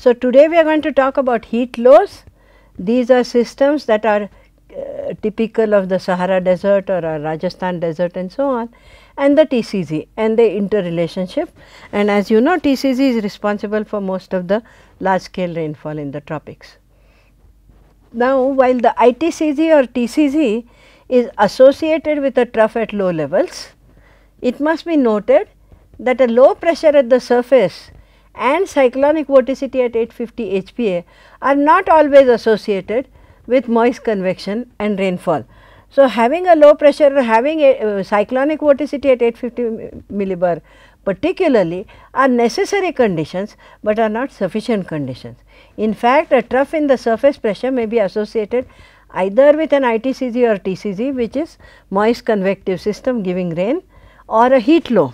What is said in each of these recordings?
So, today we are going to talk about heat loss. These are systems that are uh, typical of the Sahara desert or Rajasthan desert and so on and the TCZ and the interrelationship and as you know TCZ is responsible for most of the large scale rainfall in the tropics. Now while the ITCZ or TCZ is associated with a trough at low levels, it must be noted that a low pressure at the surface and cyclonic vorticity at 850 HPa are not always associated with moist convection and rainfall. So, having a low pressure or having a uh, cyclonic vorticity at 850 millibar particularly are necessary conditions, but are not sufficient conditions. In fact, a trough in the surface pressure may be associated either with an ITCG or TCG which is moist convective system giving rain or a heat low.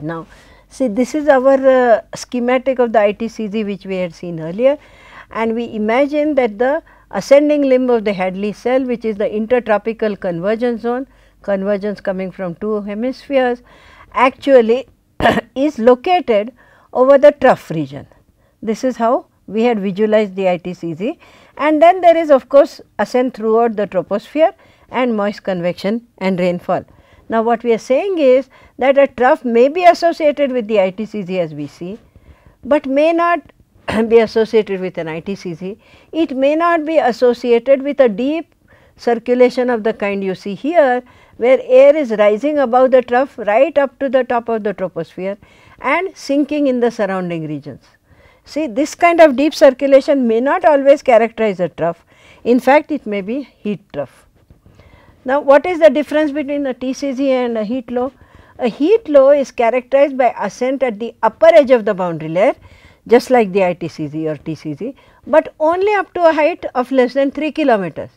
Now, See, this is our uh, schematic of the ITCG which we had seen earlier and we imagine that the ascending limb of the Hadley cell which is the intertropical convergence zone, convergence coming from two hemispheres actually is located over the trough region. This is how we had visualized the ITCG and then there is of course ascent throughout the troposphere and moist convection and rainfall. Now, what we are saying is that a trough may be associated with the ITCG as we see, but may not be associated with an ITCG. It may not be associated with a deep circulation of the kind you see here, where air is rising above the trough right up to the top of the troposphere and sinking in the surrounding regions. See this kind of deep circulation may not always characterize a trough, in fact it may be heat trough. Now what is the difference between a TCG and a heat low? A heat low is characterized by ascent at the upper edge of the boundary layer just like the ITCG or TCZ, but only up to a height of less than 3 kilometers.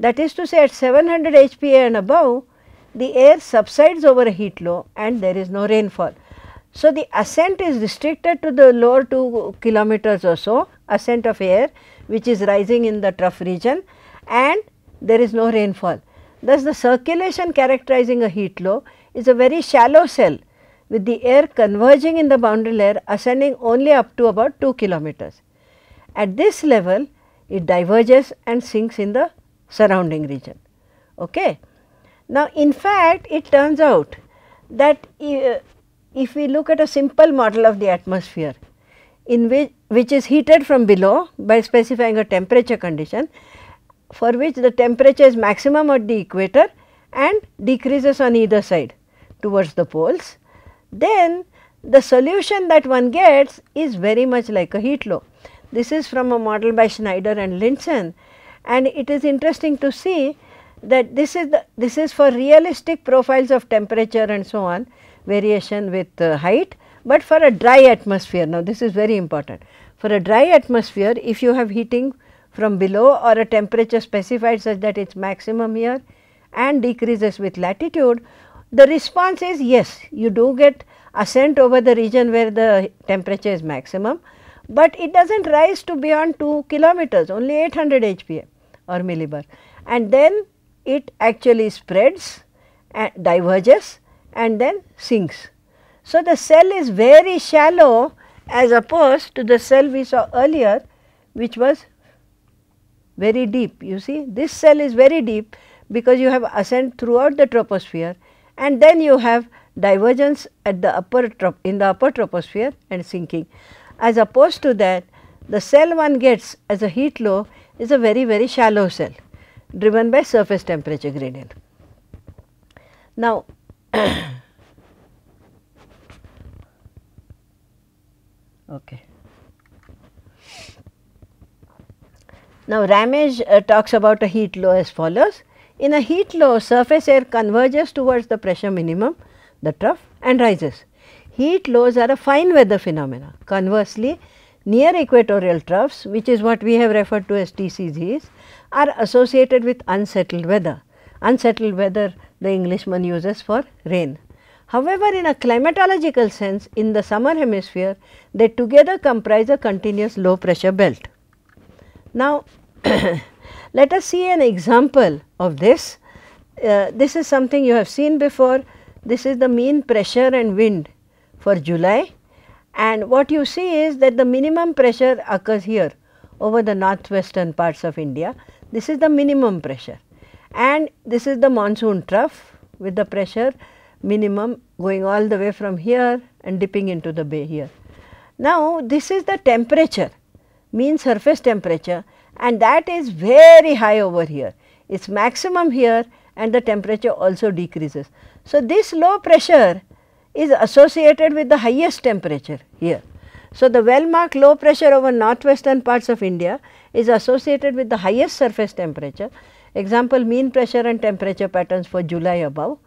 That is to say at 700 HPA and above, the air subsides over a heat low and there is no rainfall. So, the ascent is restricted to the lower 2 kilometers or so ascent of air which is rising in the trough region and there is no rainfall. Thus, the circulation characterizing a heat low is a very shallow cell with the air converging in the boundary layer ascending only up to about 2 kilometers. At this level, it diverges and sinks in the surrounding region. Okay. Now, in fact, it turns out that uh, if we look at a simple model of the atmosphere in which, which is heated from below by specifying a temperature condition for which the temperature is maximum at the equator and decreases on either side towards the poles, then the solution that one gets is very much like a heat law. This is from a model by Schneider and Linson and it is interesting to see that this is the this is for realistic profiles of temperature and so on variation with uh, height but for a dry atmosphere now this is very important for a dry atmosphere if you have heating from below or a temperature specified such that its maximum here and decreases with latitude the response is yes, you do get ascent over the region where the temperature is maximum, but it does not rise to beyond 2 kilometers, only 800 HPa or millibar. And then it actually spreads and diverges and then sinks. So, the cell is very shallow as opposed to the cell we saw earlier which was very deep. You see this cell is very deep because you have ascent throughout the troposphere and then you have divergence at the upper in the upper troposphere and sinking. As opposed to that the cell one gets as a heat low is a very very shallow cell driven by surface temperature gradient. Now, okay. Now, Ramage uh, talks about a heat law as follows in a heat low, surface air converges towards the pressure minimum, the trough and rises. Heat lows are a fine weather phenomena. Conversely, near equatorial troughs, which is what we have referred to as TCGs, are associated with unsettled weather. Unsettled weather the Englishman uses for rain. However, in a climatological sense, in the summer hemisphere, they together comprise a continuous low pressure belt. Now, Let us see an example of this. Uh, this is something you have seen before. This is the mean pressure and wind for July and what you see is that the minimum pressure occurs here over the northwestern parts of India. This is the minimum pressure and this is the monsoon trough with the pressure minimum going all the way from here and dipping into the bay here. Now, this is the temperature mean surface temperature and that is very high over here. It is maximum here and the temperature also decreases. So, this low pressure is associated with the highest temperature here. So, the well marked low pressure over northwestern parts of India is associated with the highest surface temperature. Example mean pressure and temperature patterns for July above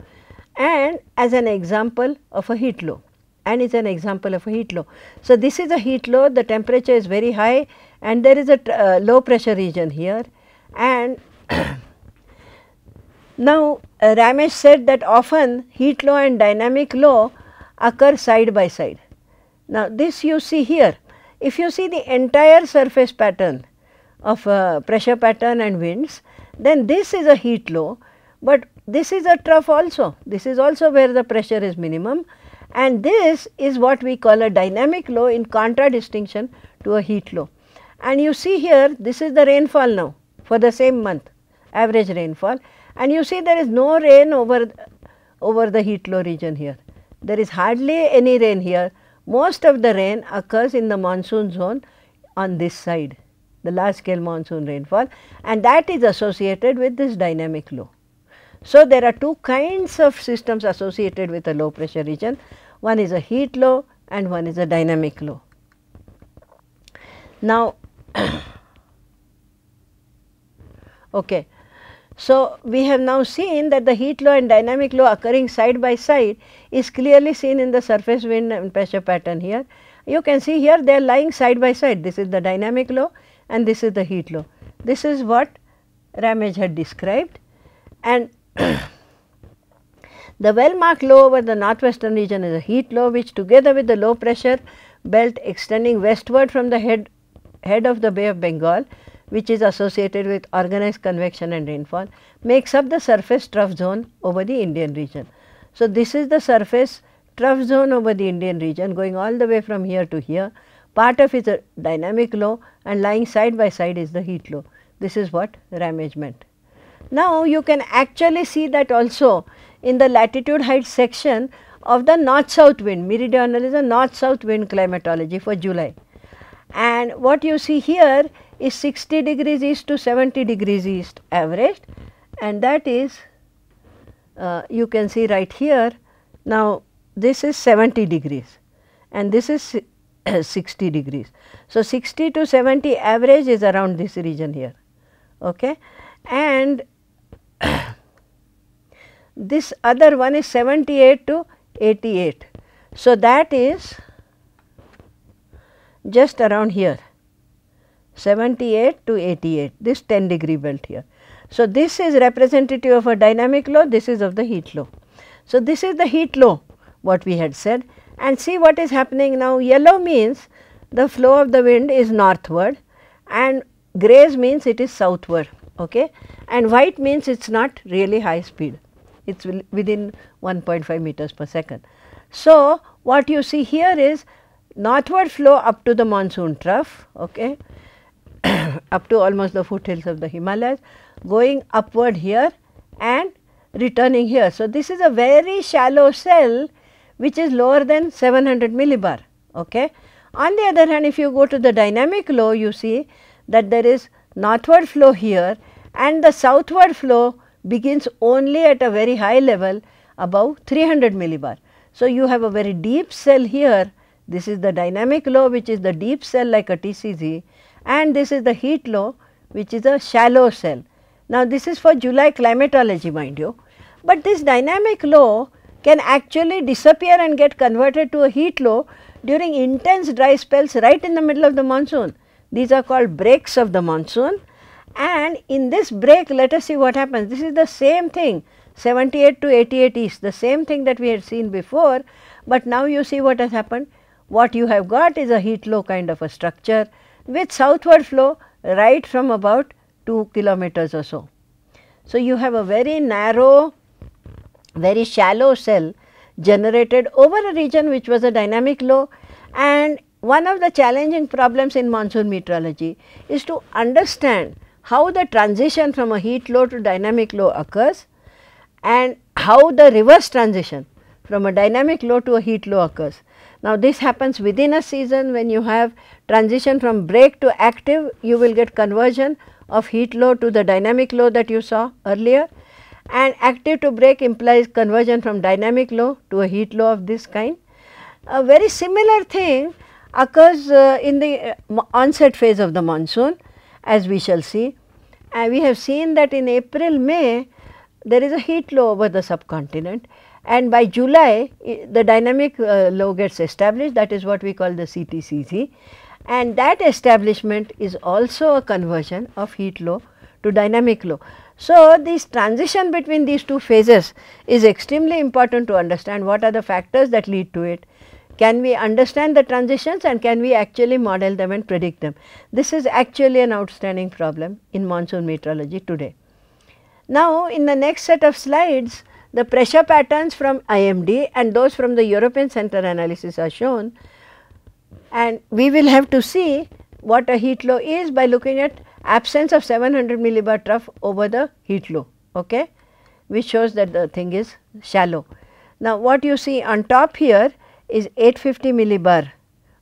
and as an example of a heat low and is an example of a heat low. So, this is a heat low the temperature is very high and there is a uh, low pressure region here and now uh, Ramesh said that often heat law and dynamic law occur side by side. Now this you see here, if you see the entire surface pattern of uh, pressure pattern and winds, then this is a heat law, but this is a trough also, this is also where the pressure is minimum and this is what we call a dynamic law in contradistinction to a heat law. And you see here, this is the rainfall now for the same month, average rainfall. And you see there is no rain over, over the heat low region here. There is hardly any rain here. Most of the rain occurs in the monsoon zone on this side, the large scale monsoon rainfall and that is associated with this dynamic low. So, there are two kinds of systems associated with a low pressure region, one is a heat low and one is a dynamic low. Now, okay. So, we have now seen that the heat law and dynamic law occurring side by side is clearly seen in the surface wind and pressure pattern here. You can see here they are lying side by side. This is the dynamic law and this is the heat law. This is what Ramage had described and the well-marked low over the northwestern region is a heat law which together with the low pressure belt extending westward from the head head of the Bay of Bengal which is associated with organized convection and rainfall makes up the surface trough zone over the Indian region. So, this is the surface trough zone over the Indian region going all the way from here to here. Part of it is a dynamic low and lying side by side is the heat low. This is what Ramage meant. Now, you can actually see that also in the latitude height section of the north south wind, meridional is a north south wind climatology for July and what you see here is 60 degrees east to 70 degrees east averaged and that is uh, you can see right here now this is 70 degrees and this is 60 degrees. So, 60 to 70 average is around this region here okay and this other one is 78 to 88. So, that is just around here 78 to 88 this 10 degree belt here. So, this is representative of a dynamic law this is of the heat law. So, this is the heat law what we had said and see what is happening now yellow means the flow of the wind is northward and grays means it is southward okay and white means it is not really high speed it is within 1.5 meters per second. So, what you see here is northward flow up to the monsoon trough, okay, up to almost the foothills of the Himalayas, going upward here and returning here. So, this is a very shallow cell which is lower than 700 millibar. Okay. On the other hand, if you go to the dynamic low, you see that there is northward flow here and the southward flow begins only at a very high level above 300 millibar. So, you have a very deep cell here this is the dynamic law which is the deep cell like a TCZ and this is the heat law which is a shallow cell. Now, this is for July climatology mind you, but this dynamic law can actually disappear and get converted to a heat law during intense dry spells right in the middle of the monsoon. These are called breaks of the monsoon and in this break let us see what happens. This is the same thing 78 to 88 east, the same thing that we had seen before, but now you see what has happened what you have got is a heat flow kind of a structure with southward flow right from about 2 kilometers or so. So, you have a very narrow, very shallow cell generated over a region which was a dynamic low and one of the challenging problems in monsoon meteorology is to understand how the transition from a heat low to dynamic low occurs and how the reverse transition from a dynamic low to a heat low occurs. Now, this happens within a season when you have transition from break to active, you will get conversion of heat low to the dynamic low that you saw earlier and active to break implies conversion from dynamic low to a heat low of this kind. A very similar thing occurs uh, in the uh, onset phase of the monsoon as we shall see. Uh, we have seen that in April, May there is a heat low over the subcontinent and by July the dynamic uh, law gets established that is what we call the CTCC and that establishment is also a conversion of heat law to dynamic law. So, this transition between these two phases is extremely important to understand what are the factors that lead to it. Can we understand the transitions and can we actually model them and predict them? This is actually an outstanding problem in monsoon meteorology today. Now, in the next set of slides, the pressure patterns from IMD and those from the European center analysis are shown and we will have to see what a heat low is by looking at absence of 700 millibar trough over the heat low okay which shows that the thing is shallow. Now what you see on top here is 850 millibar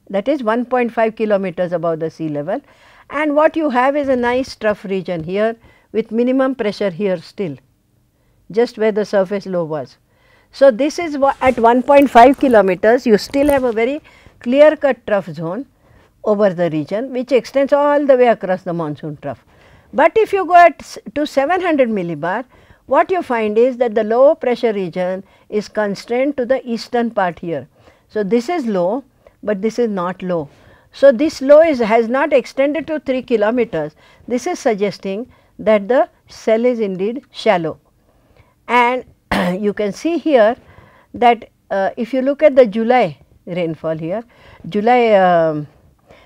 that is 1.5 kilometers above the sea level and what you have is a nice trough region here with minimum pressure here still just where the surface low was. So, this is at 1.5 kilometers you still have a very clear cut trough zone over the region which extends all the way across the monsoon trough. But if you go at to 700 millibar what you find is that the low pressure region is constrained to the eastern part here. So, this is low but this is not low. So, this low is has not extended to 3 kilometers. This is suggesting that the cell is indeed shallow. And you can see here that uh, if you look at the July rainfall here, July um,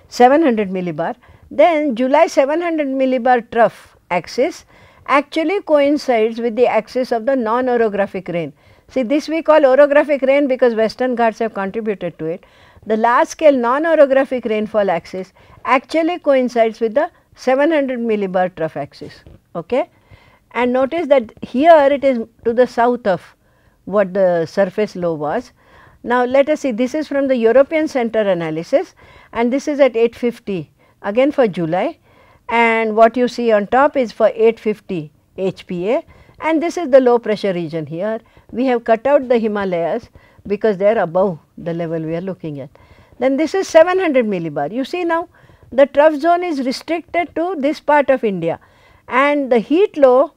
700 millibar, then July 700 millibar trough axis actually coincides with the axis of the non-orographic rain. See this we call orographic rain because western Ghats have contributed to it. The large scale non-orographic rainfall axis actually coincides with the 700 millibar trough axis. Okay? and notice that here it is to the south of what the surface low was. Now, let us see this is from the European center analysis and this is at 850 again for July and what you see on top is for 850 HPA and this is the low pressure region here. We have cut out the Himalayas because they are above the level we are looking at. Then this is 700 millibar. You see now the trough zone is restricted to this part of India and the heat low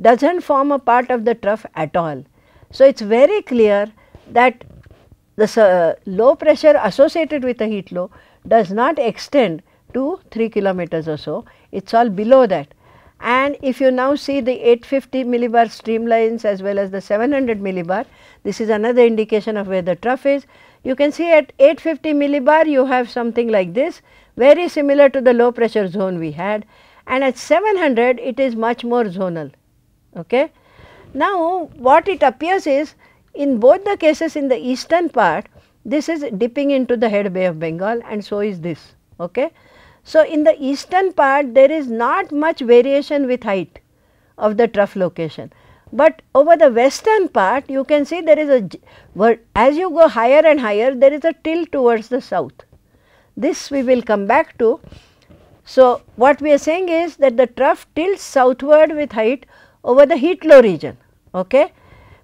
does not form a part of the trough at all. So, it is very clear that the uh, low pressure associated with the heat low does not extend to 3 kilometers or so, it is all below that. And if you now see the 850 millibar streamlines as well as the 700 millibar, this is another indication of where the trough is. You can see at 850 millibar you have something like this, very similar to the low pressure zone we had and at 700 it is much more zonal. Okay. Now, what it appears is in both the cases in the eastern part, this is dipping into the head bay of Bengal and so is this. Okay. So, in the eastern part there is not much variation with height of the trough location, but over the western part you can see there is a as you go higher and higher there is a tilt towards the south. This we will come back to. So, what we are saying is that the trough tilts southward with height over the heat flow region okay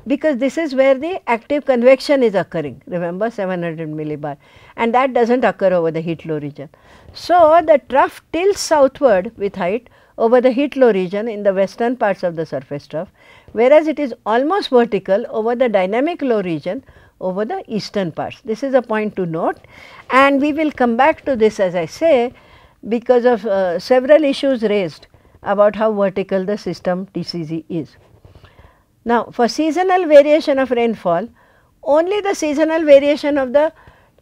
because this is where the active convection is occurring remember 700 millibar and that does not occur over the heat flow region. So, the trough tilts southward with height over the heat flow region in the western parts of the surface trough whereas it is almost vertical over the dynamic low region over the eastern parts. This is a point to note and we will come back to this as I say because of uh, several issues raised about how vertical the system TCG is. Now, for seasonal variation of rainfall, only the seasonal variation of the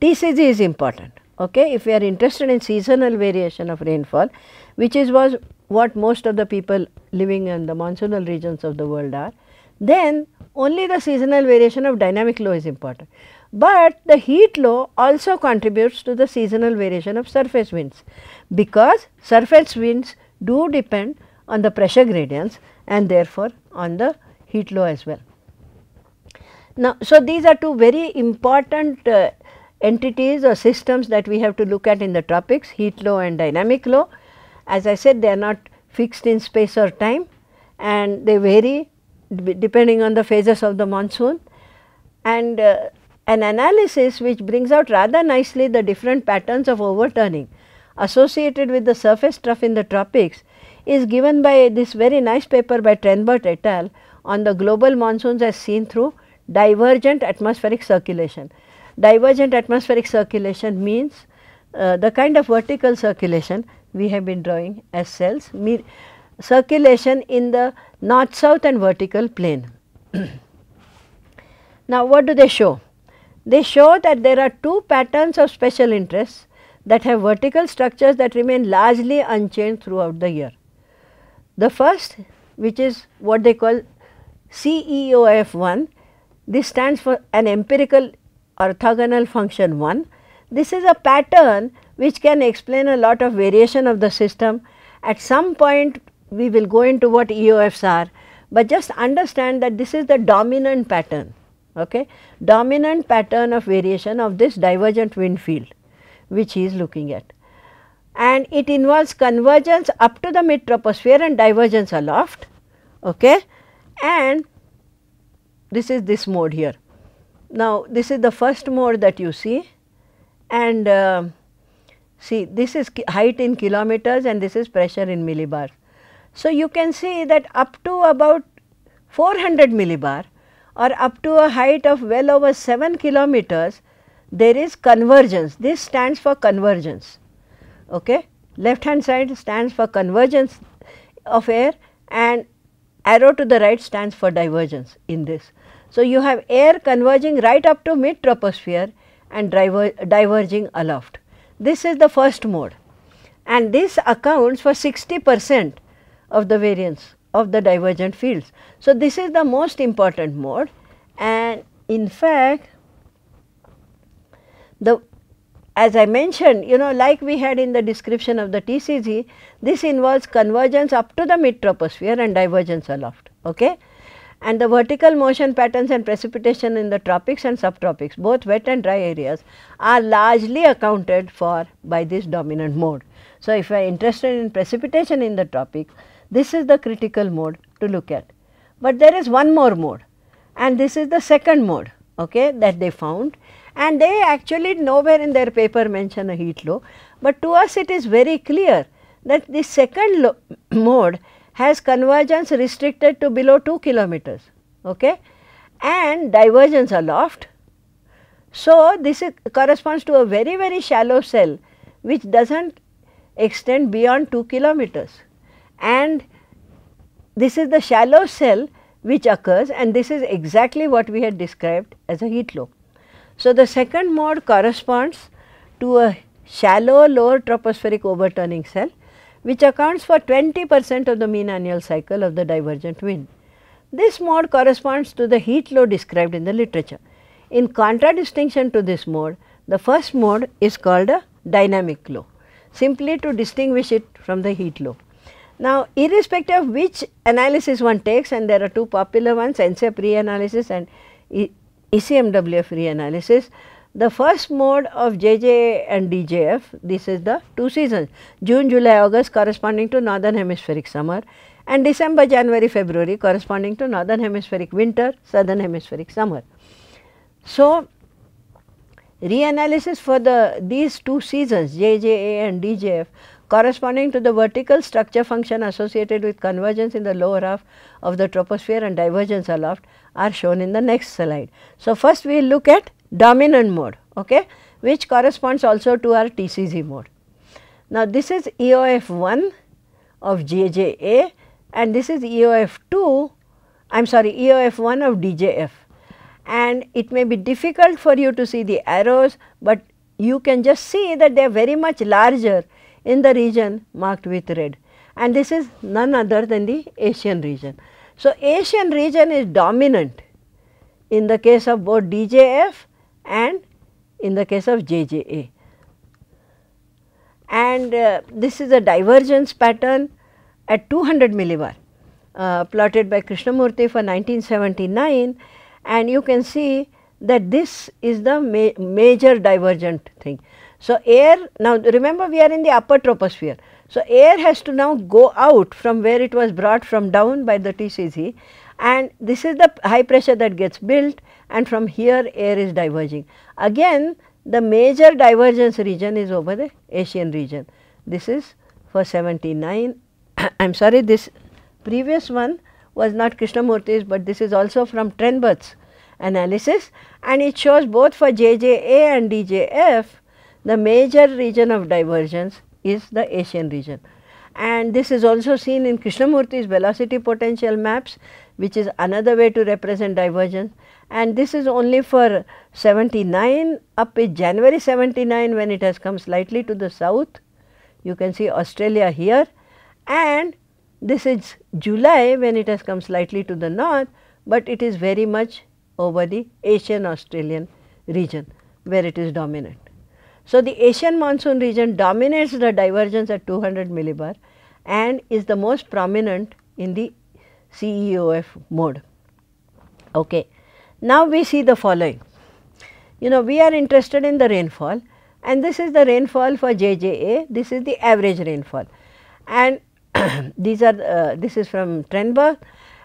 TCG is important. Okay? If we are interested in seasonal variation of rainfall, which is was what most of the people living in the monsoonal regions of the world are, then only the seasonal variation of dynamic law is important. But the heat law also contributes to the seasonal variation of surface winds because surface winds do depend on the pressure gradients and therefore, on the heat flow as well. Now, so these are two very important uh, entities or systems that we have to look at in the tropics heat flow and dynamic flow. As I said they are not fixed in space or time and they vary depending on the phases of the monsoon and uh, an analysis which brings out rather nicely the different patterns of overturning associated with the surface trough in the tropics is given by this very nice paper by Trenbert et al on the global monsoons as seen through divergent atmospheric circulation. Divergent atmospheric circulation means uh, the kind of vertical circulation we have been drawing as cells circulation in the north south and vertical plane. now what do they show? They show that there are two patterns of special interest that have vertical structures that remain largely unchanged throughout the year. The first which is what they call CEOF1, this stands for an empirical orthogonal function 1. This is a pattern which can explain a lot of variation of the system. At some point we will go into what EOFs are, but just understand that this is the dominant pattern, okay? dominant pattern of variation of this divergent wind field which he is looking at. And it involves convergence up to the mid troposphere and divergence aloft okay? and this is this mode here. Now, this is the first mode that you see and uh, see this is height in kilometers and this is pressure in millibars. So, you can see that up to about 400 millibar or up to a height of well over 7 kilometers, there is convergence. This stands for convergence. Okay? Left hand side stands for convergence of air and arrow to the right stands for divergence in this. So, you have air converging right up to mid troposphere and diver diverging aloft. This is the first mode and this accounts for 60 percent of the variance of the divergent fields. So, this is the most important mode and in fact the as I mentioned you know like we had in the description of the TCG this involves convergence up to the mid troposphere and divergence aloft okay and the vertical motion patterns and precipitation in the tropics and subtropics both wet and dry areas are largely accounted for by this dominant mode. So, if you are interested in precipitation in the tropics this is the critical mode to look at. But there is one more mode and this is the second mode okay, that they found and they actually nowhere in their paper mention a heat low, but to us it is very clear that the second mode has convergence restricted to below 2 kilometers okay, and divergence aloft. So, this is, corresponds to a very very shallow cell which does not extend beyond 2 kilometers and this is the shallow cell which occurs and this is exactly what we had described as a heat low. So, the second mode corresponds to a shallow lower tropospheric overturning cell which accounts for 20 percent of the mean annual cycle of the divergent wind. This mode corresponds to the heat load described in the literature. In contradistinction to this mode, the first mode is called a dynamic low simply to distinguish it from the heat low. Now, irrespective of which analysis one takes and there are two popular ones NSAIP pre analysis and ECMWF reanalysis. The first mode of JJ and DJF, this is the two seasons, June, July, August corresponding to northern hemispheric summer and December, January, February corresponding to northern hemispheric winter, southern hemispheric summer. So, reanalysis for the these two seasons JJA and DJF corresponding to the vertical structure function associated with convergence in the lower half of the troposphere and divergence aloft are shown in the next slide. So, first we will look at dominant mode okay, which corresponds also to our TCG mode. Now, this is EOF 1 of JJA and this is EOF 2 I am sorry EOF 1 of DJF and it may be difficult for you to see the arrows, but you can just see that they are very much larger in the region marked with red and this is none other than the Asian region. So, Asian region is dominant in the case of both DJF and in the case of JJA. And uh, this is a divergence pattern at 200 millibar uh, plotted by Krishnamurti for 1979 and you can see that this is the ma major divergent thing. So, air now remember we are in the upper troposphere. So, air has to now go out from where it was brought from down by the TCC and this is the high pressure that gets built and from here air is diverging. Again the major divergence region is over the Asian region. This is for 79, I am sorry this previous one was not Krishnamurti's, but this is also from Trenberth's analysis and it shows both for JJA and DJF the major region of divergence is the Asian region. And this is also seen in Krishnamurti's velocity potential maps, which is another way to represent divergence. And this is only for 79 up in January 79 when it has come slightly to the south. You can see Australia here and this is July when it has come slightly to the north, but it is very much over the Asian Australian region where it is dominant. So, the Asian monsoon region dominates the divergence at 200 millibar and is the most prominent in the CEOF mode. Okay. Now, we see the following. You know, we are interested in the rainfall and this is the rainfall for JJA, this is the average rainfall and these are uh, this is from Trenberg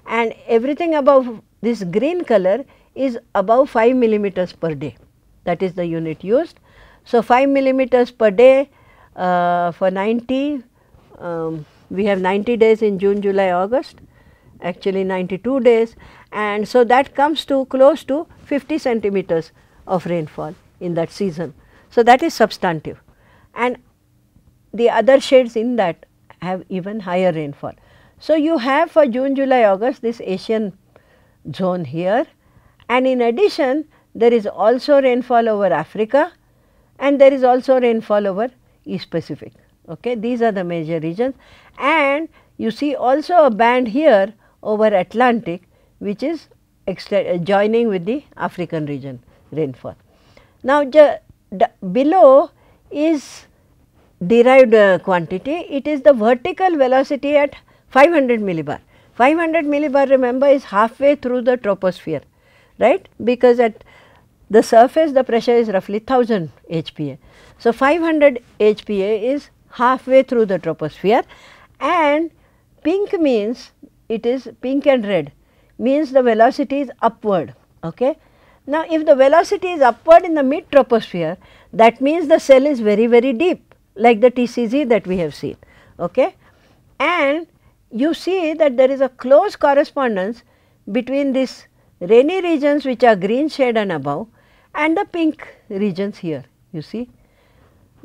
and everything above this green color is above 5 millimeters per day that is the unit used so, 5 millimeters per day uh, for 90, um, we have 90 days in June, July, August, actually 92 days and so that comes to close to 50 centimeters of rainfall in that season. So, that is substantive and the other shades in that have even higher rainfall. So, you have for June, July, August this Asian zone here and in addition there is also rainfall over Africa and there is also rainfall over East Pacific. Okay, these are the major regions and you see also a band here over Atlantic which is uh, joining with the African region rainfall. Now, below is derived uh, quantity, it is the vertical velocity at 500 millibar. 500 millibar remember is halfway through the troposphere, right, because at the surface the pressure is roughly 1000 HPa. So, 500 HPa is halfway through the troposphere and pink means it is pink and red means the velocity is upward. Okay? Now, if the velocity is upward in the mid troposphere that means the cell is very very deep like the TCG that we have seen. Okay? And you see that there is a close correspondence between this rainy regions which are green shade and above and the pink regions here you see.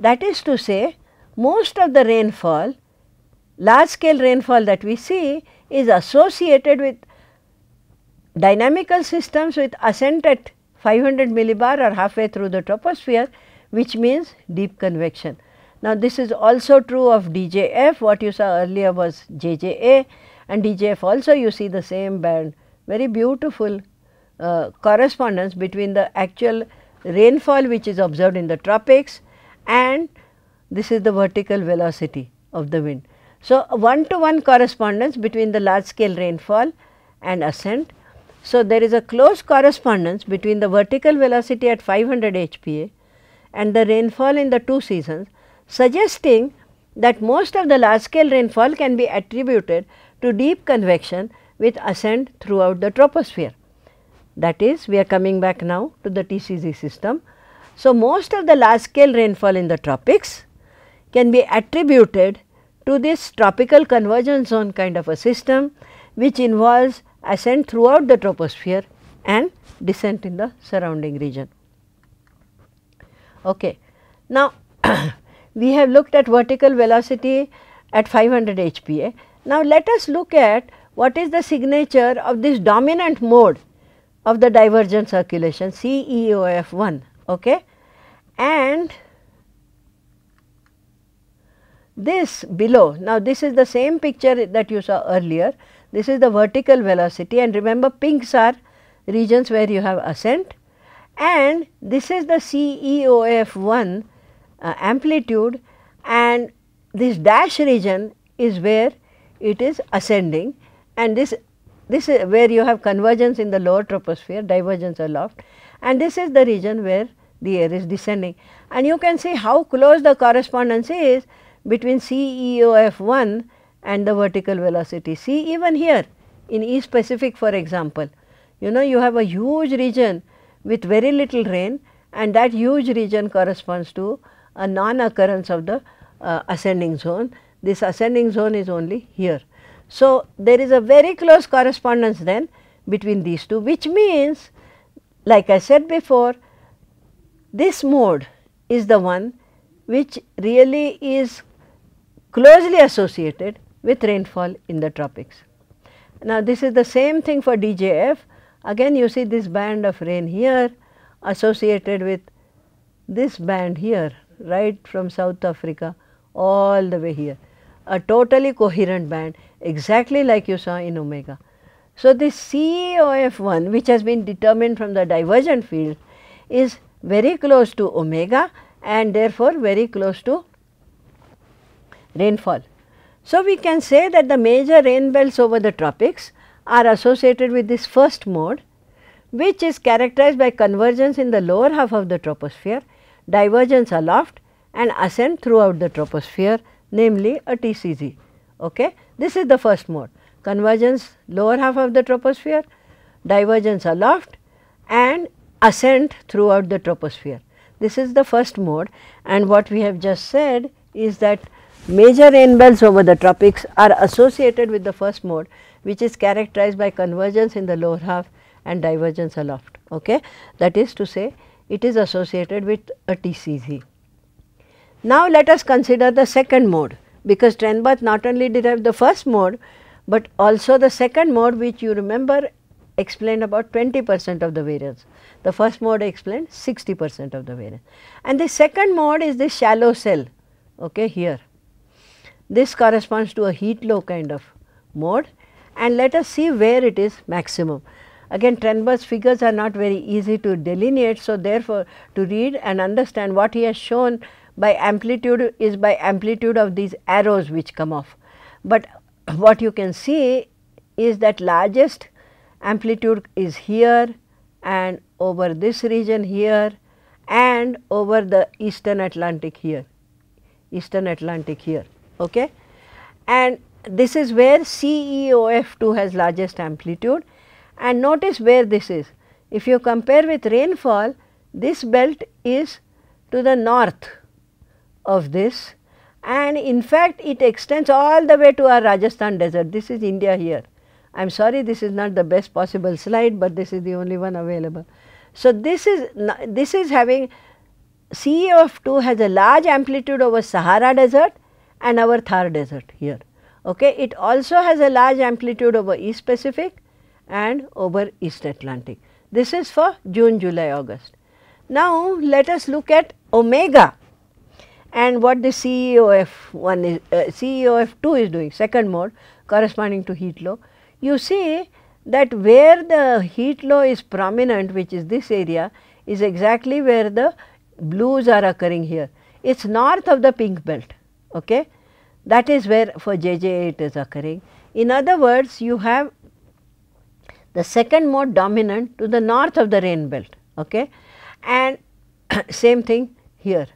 That is to say most of the rainfall large scale rainfall that we see is associated with dynamical systems with ascent at 500 millibar or halfway through the troposphere which means deep convection. Now, this is also true of DJF what you saw earlier was JJA and DJF also you see the same band very beautiful uh, correspondence between the actual rainfall which is observed in the tropics and this is the vertical velocity of the wind. So, one to one correspondence between the large scale rainfall and ascent. So, there is a close correspondence between the vertical velocity at 500 hpa and the rainfall in the two seasons suggesting that most of the large scale rainfall can be attributed to deep convection with ascent throughout the troposphere. That is, we are coming back now to the TCG system. So, most of the large scale rainfall in the tropics can be attributed to this tropical convergence zone kind of a system which involves ascent throughout the troposphere and descent in the surrounding region. Okay. Now, we have looked at vertical velocity at 500 HPA. Now, let us look at what is the signature of this dominant mode of the divergent circulation CEOF1 okay and this below now this is the same picture that you saw earlier this is the vertical velocity and remember pinks are regions where you have ascent and this is the CEOF1 uh, amplitude and this dash region is where it is ascending and this this is where you have convergence in the lower troposphere, divergence aloft and this is the region where the air is descending. And you can see how close the correspondence is between CEOF1 and the vertical velocity. See even here in East Pacific for example, you know you have a huge region with very little rain and that huge region corresponds to a non-occurrence of the uh, ascending zone. This ascending zone is only here. So, there is a very close correspondence then between these two which means like I said before this mode is the one which really is closely associated with rainfall in the tropics. Now, this is the same thing for DJF again you see this band of rain here associated with this band here right from South Africa all the way here a totally coherent band exactly like you saw in omega. So, this CEOF1 which has been determined from the divergent field is very close to omega and therefore, very close to rainfall. So, we can say that the major rain belts over the tropics are associated with this first mode which is characterized by convergence in the lower half of the troposphere, divergence aloft and ascent throughout the troposphere namely a TCG. Okay? This is the first mode convergence lower half of the troposphere, divergence aloft and ascent throughout the troposphere. This is the first mode and what we have just said is that major rain belts over the tropics are associated with the first mode which is characterized by convergence in the lower half and divergence aloft. Okay? That is to say it is associated with a TCZ. Now let us consider the second mode because Trenbath not only derived the first mode but also the second mode which you remember explained about 20 percent of the variance. The first mode explained 60 percent of the variance and the second mode is the shallow cell okay, here. This corresponds to a heat low kind of mode and let us see where it is maximum. Again Trenberg's figures are not very easy to delineate so therefore to read and understand what he has shown by amplitude is by amplitude of these arrows which come off. But what you can see is that largest amplitude is here and over this region here and over the eastern Atlantic here, eastern Atlantic here. Okay? And this is where CEOF2 has largest amplitude and notice where this is. If you compare with rainfall, this belt is to the north of this and in fact it extends all the way to our Rajasthan desert. This is India here. I am sorry this is not the best possible slide, but this is the only one available. So, this is this is having CA of 2 has a large amplitude over Sahara desert and our Thar desert here. Okay. It also has a large amplitude over East Pacific and over East Atlantic. This is for June, July, August. Now, let us look at omega and what the CEOF1 is, uh, CEOF2 is doing, second mode corresponding to heat law, You see that where the heat law is prominent which is this area is exactly where the blues are occurring here. It is north of the pink belt, okay. That is where for JJ it is occurring. In other words, you have the second mode dominant to the north of the rain belt, okay. And same thing here.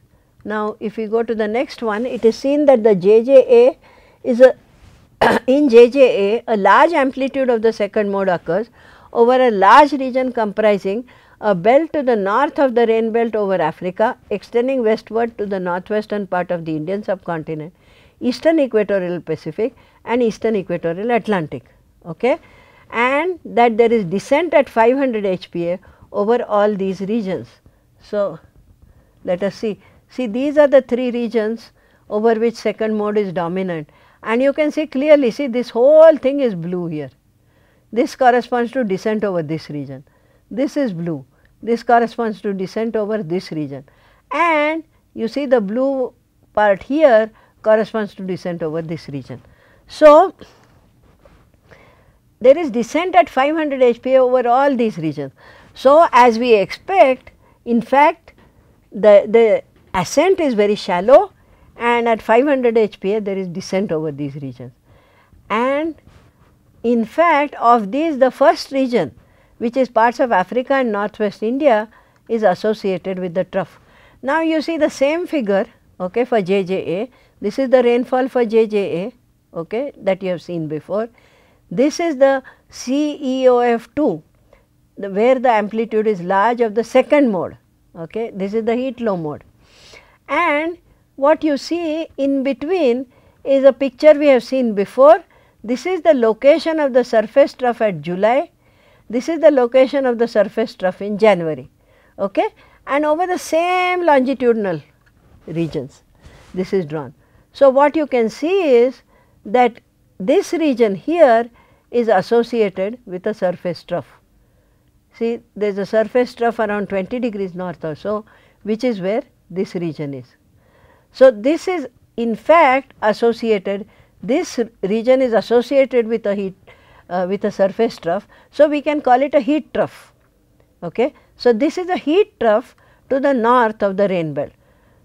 Now, if we go to the next one, it is seen that the JJA is a in JJA a large amplitude of the second mode occurs over a large region comprising a belt to the north of the rain belt over Africa extending westward to the northwestern part of the Indian subcontinent, eastern equatorial Pacific and eastern equatorial Atlantic. Okay? And that there is descent at 500 HPA over all these regions. So, let us see See these are the three regions over which second mode is dominant and you can see clearly see this whole thing is blue here. This corresponds to descent over this region, this is blue, this corresponds to descent over this region and you see the blue part here corresponds to descent over this region. So, there is descent at 500 HPA over all these regions. So, as we expect in fact the, the ascent is very shallow and at 500 HPA there is descent over these regions. And in fact, of these the first region which is parts of Africa and northwest India is associated with the trough. Now, you see the same figure okay, for JJA, this is the rainfall for JJA okay, that you have seen before. This is the CEOF2 the, where the amplitude is large of the second mode, okay. this is the heat low mode and what you see in between is a picture we have seen before. This is the location of the surface trough at July, this is the location of the surface trough in January okay? and over the same longitudinal regions this is drawn. So, what you can see is that this region here is associated with a surface trough. See there is a surface trough around 20 degrees north or so which is where this region is. So, this is in fact associated, this region is associated with a heat, uh, with a surface trough. So, we can call it a heat trough. Okay? So, this is a heat trough to the north of the rain belt.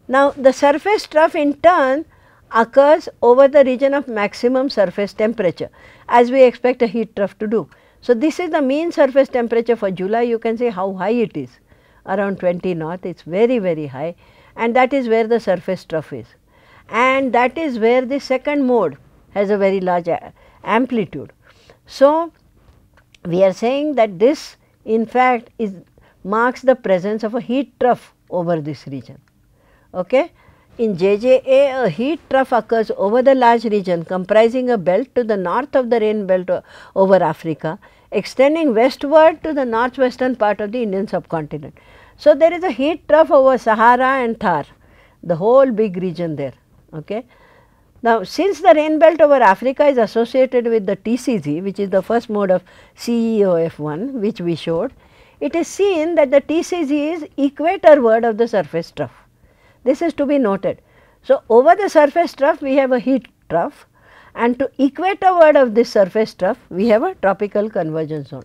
Now, the surface trough in turn occurs over the region of maximum surface temperature as we expect a heat trough to do. So, this is the mean surface temperature for July you can see how high it is around 20 north it is very very high and that is where the surface trough is. And that is where the second mode has a very large amplitude. So, we are saying that this in fact is marks the presence of a heat trough over this region. Okay? In JJA, a heat trough occurs over the large region comprising a belt to the north of the rain belt over Africa, extending westward to the northwestern part of the Indian subcontinent. So, there is a heat trough over Sahara and Thar, the whole big region there. Okay. Now, since the rain belt over Africa is associated with the TCG which is the first mode of CEOF1 which we showed, it is seen that the TCG is equatorward of the surface trough. This is to be noted. So, over the surface trough we have a heat trough and to equatorward of this surface trough we have a tropical convergence zone.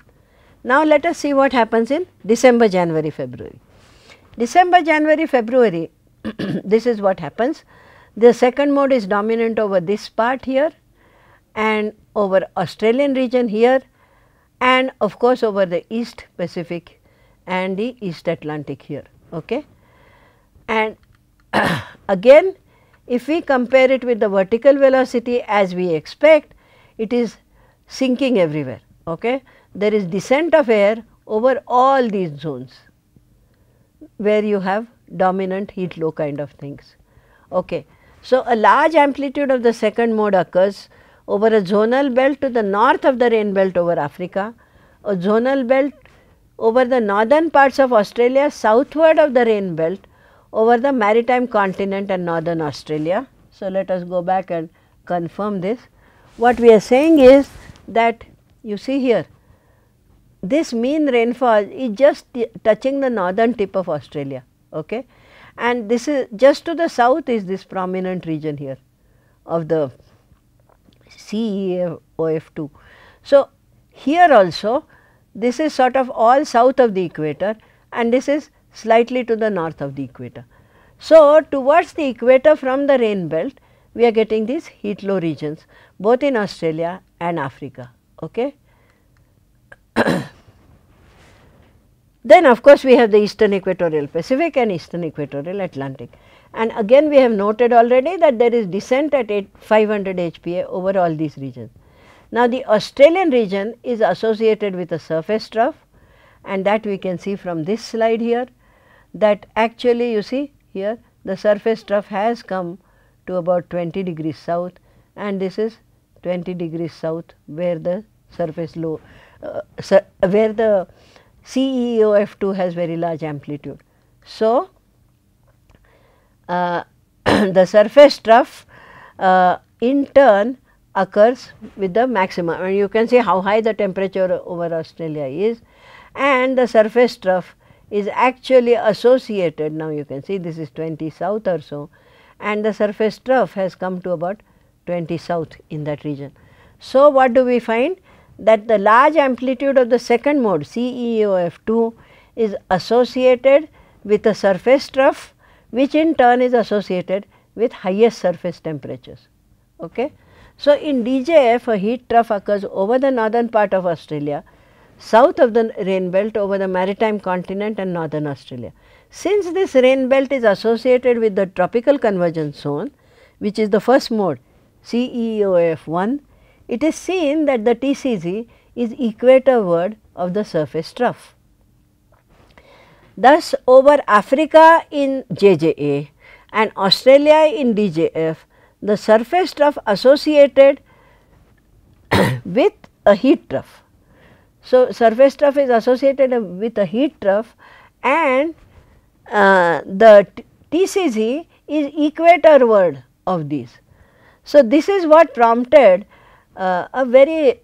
Now let us see what happens in December, January, February. December, January, February, this is what happens. The second mode is dominant over this part here and over Australian region here and of course over the East Pacific and the East Atlantic here. Okay? And again if we compare it with the vertical velocity as we expect, it is sinking everywhere. Okay? there is descent of air over all these zones where you have dominant heat low kind of things. Okay. So, a large amplitude of the second mode occurs over a zonal belt to the north of the rain belt over Africa, a zonal belt over the northern parts of Australia southward of the rain belt over the maritime continent and northern Australia. So, let us go back and confirm this. What we are saying is that you see here this mean rainfall is just touching the northern tip of Australia. Okay? And this is just to the south is this prominent region here of the CEOF2. So, here also this is sort of all south of the equator and this is slightly to the north of the equator. So, towards the equator from the rain belt we are getting these heat low regions both in Australia and Africa. Okay? then of course, we have the eastern equatorial Pacific and eastern equatorial Atlantic. And again we have noted already that there is descent at 500 HPA over all these regions. Now, the Australian region is associated with a surface trough and that we can see from this slide here that actually you see here the surface trough has come to about 20 degrees south and this is 20 degrees south where the surface low uh, where the CEOF2 has very large amplitude. So, uh, the surface trough uh, in turn occurs with the maximum and you can see how high the temperature over Australia is and the surface trough is actually associated now you can see this is 20 south or so and the surface trough has come to about 20 south in that region. So, what do we find? that the large amplitude of the second mode CEOF2 is associated with a surface trough which in turn is associated with highest surface temperatures. Okay? So, in DJF a heat trough occurs over the northern part of Australia, south of the rain belt over the maritime continent and northern Australia. Since this rain belt is associated with the tropical convergence zone which is the first mode CEOF1 it is seen that the TCG is equatorward of the surface trough. Thus, over Africa in JJA and Australia in DJF, the surface trough associated with a heat trough. So, surface trough is associated with a heat trough and uh, the TCG is equatorward of these. So, this is what prompted uh, a very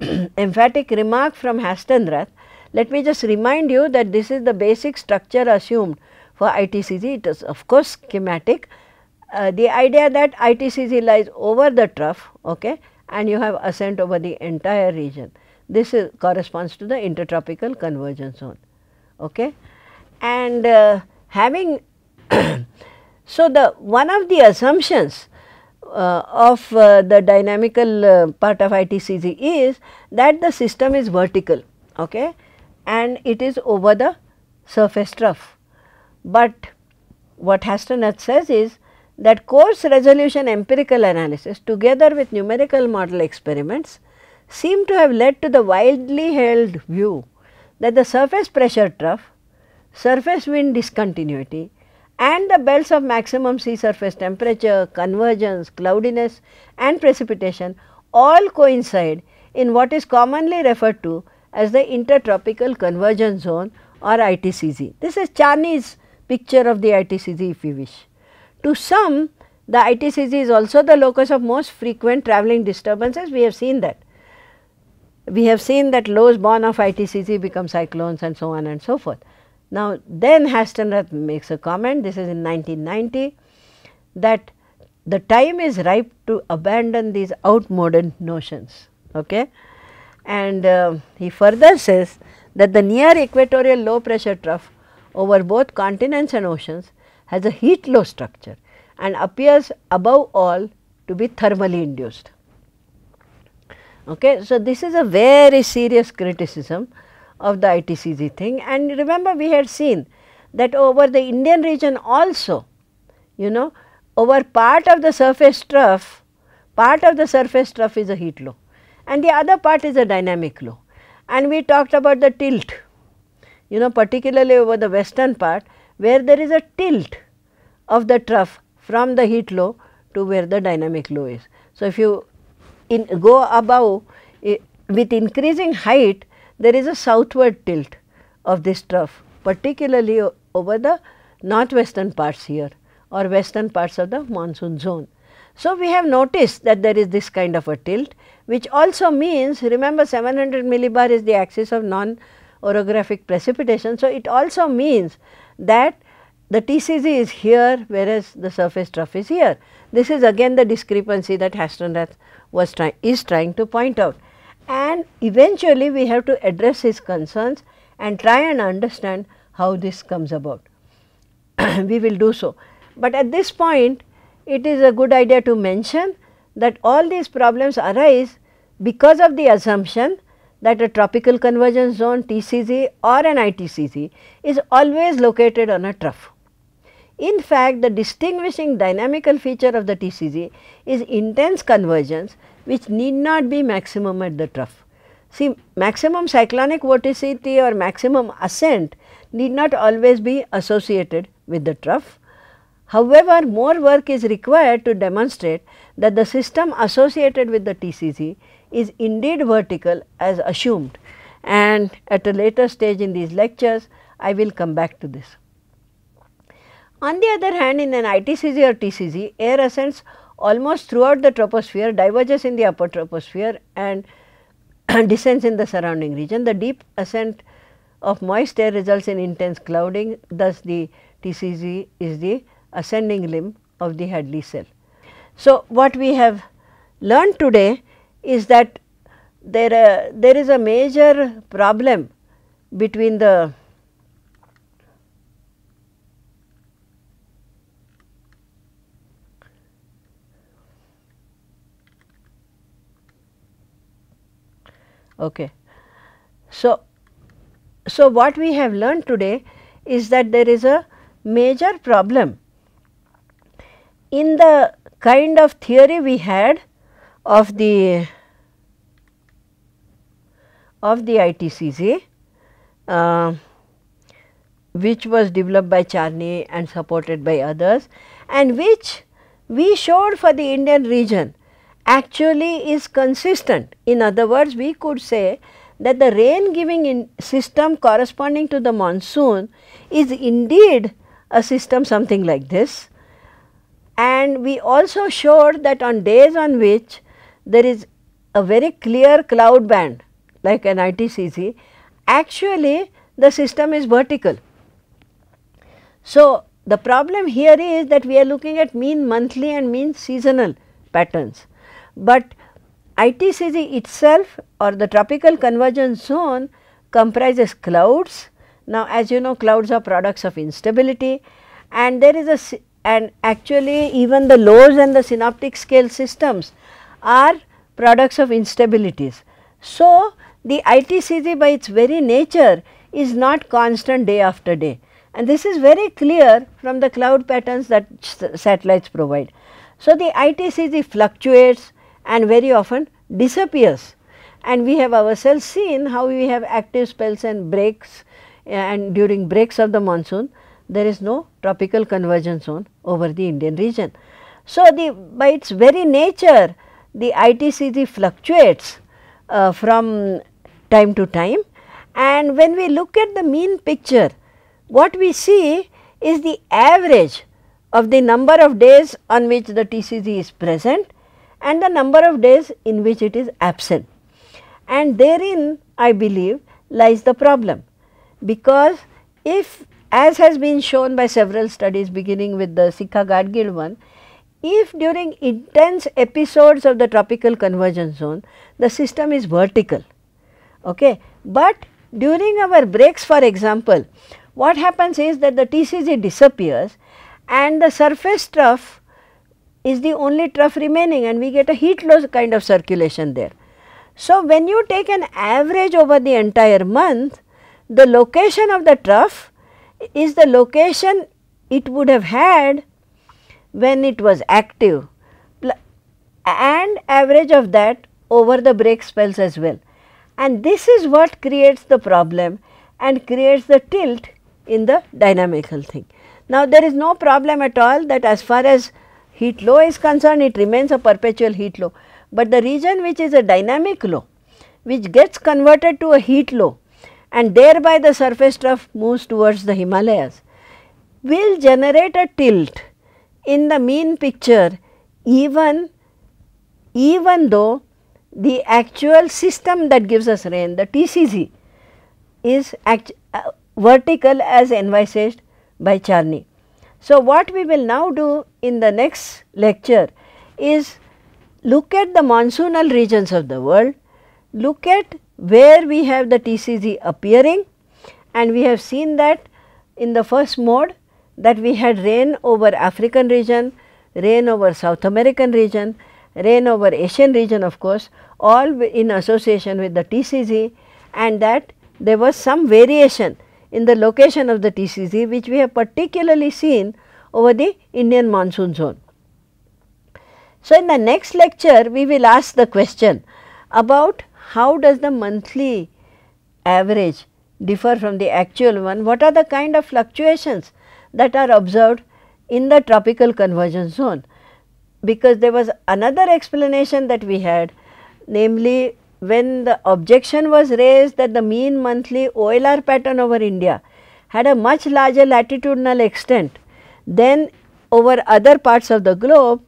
emphatic remark from Hastenrath. Let me just remind you that this is the basic structure assumed for ITCG. It is of course schematic. Uh, the idea that ITCG lies over the trough okay, and you have ascent over the entire region. This is, corresponds to the intertropical convergence zone. Okay. And uh, having so the one of the assumptions uh, of uh, the dynamical uh, part of ITCG is that the system is vertical okay, and it is over the surface trough. But what Hasternath says is that coarse resolution empirical analysis together with numerical model experiments seem to have led to the widely held view that the surface pressure trough, surface wind discontinuity and the belts of maximum sea surface temperature, convergence, cloudiness and precipitation all coincide in what is commonly referred to as the intertropical convergence zone or ITCZ. This is Charney's picture of the ITCZ if you wish. To some the ITCZ is also the locus of most frequent travelling disturbances we have seen that. We have seen that lows born of ITCZ become cyclones and so on and so forth. Now, then Hastenrath makes a comment, this is in 1990, that the time is ripe to abandon these outmoded notions. Okay? And uh, he further says that the near equatorial low pressure trough over both continents and oceans has a heat low structure and appears above all to be thermally induced. Okay? So, this is a very serious criticism of the ITCG thing and remember we had seen that over the Indian region also, you know, over part of the surface trough, part of the surface trough is a heat low and the other part is a dynamic low. And we talked about the tilt, you know, particularly over the western part where there is a tilt of the trough from the heat low to where the dynamic low is. So, if you in, go above it, eh, with increasing height, there is a southward tilt of this trough, particularly over the northwestern parts here or western parts of the monsoon zone. So, we have noticed that there is this kind of a tilt which also means remember 700 millibar is the axis of non-orographic precipitation. So, it also means that the TCZ is here whereas the surface trough is here. This is again the discrepancy that has was trying is trying to point out and eventually we have to address his concerns and try and understand how this comes about. we will do so. But at this point, it is a good idea to mention that all these problems arise because of the assumption that a tropical convergence zone TCZ or an ITCZ is always located on a trough. In fact, the distinguishing dynamical feature of the TCZ is intense convergence which need not be maximum at the trough. See maximum cyclonic vorticity or maximum ascent need not always be associated with the trough. However, more work is required to demonstrate that the system associated with the TCC is indeed vertical as assumed and at a later stage in these lectures I will come back to this. On the other hand in an ITCG or TCG air ascent almost throughout the troposphere diverges in the upper troposphere and descends in the surrounding region. The deep ascent of moist air results in intense clouding thus the TCG is the ascending limb of the Hadley cell. So, what we have learned today is that there, uh, there is a major problem between the Okay. So, so what we have learned today is that there is a major problem in the kind of theory we had of the of the ITCC uh, which was developed by Charney and supported by others and which we showed for the Indian region actually is consistent. In other words, we could say that the rain giving system corresponding to the monsoon is indeed a system something like this. And we also showed that on days on which there is a very clear cloud band like an ITCC, actually the system is vertical. So, the problem here is that we are looking at mean monthly and mean seasonal patterns but ITCG itself or the tropical convergence zone comprises clouds. Now, as you know clouds are products of instability and there is a and actually even the lows and the synoptic scale systems are products of instabilities. So, the ITCG by its very nature is not constant day after day and this is very clear from the cloud patterns that satellites provide. So, the ITCG fluctuates and very often disappears. And we have ourselves seen how we have active spells and breaks eh, and during breaks of the monsoon there is no tropical convergence zone over the Indian region. So, the by its very nature the ITCG fluctuates uh, from time to time and when we look at the mean picture what we see is the average of the number of days on which the TCG is present and the number of days in which it is absent. And therein I believe lies the problem because if as has been shown by several studies beginning with the Sikha Gadgil one, if during intense episodes of the tropical convergence zone the system is vertical, okay, but during our breaks for example, what happens is that the TCG disappears and the surface trough is the only trough remaining and we get a heat loss kind of circulation there. So, when you take an average over the entire month, the location of the trough is the location it would have had when it was active and average of that over the break spells as well. And this is what creates the problem and creates the tilt in the dynamical thing. Now, there is no problem at all that as far as heat low is concerned, it remains a perpetual heat low. But the region which is a dynamic low, which gets converted to a heat low, and thereby the surface trough moves towards the Himalayas, will generate a tilt in the mean picture even, even though the actual system that gives us rain, the TCG is uh, vertical as envisaged by Charney. So, what we will now do in the next lecture is look at the monsoonal regions of the world, look at where we have the TCG appearing and we have seen that in the first mode that we had rain over African region, rain over South American region, rain over Asian region of course, all in association with the TCG and that there was some variation in the location of the TCG which we have particularly seen over the Indian monsoon zone. So, in the next lecture we will ask the question about how does the monthly average differ from the actual one, what are the kind of fluctuations that are observed in the tropical convergence zone. Because there was another explanation that we had namely when the objection was raised that the mean monthly OLR pattern over India had a much larger latitudinal extent then over other parts of the globe,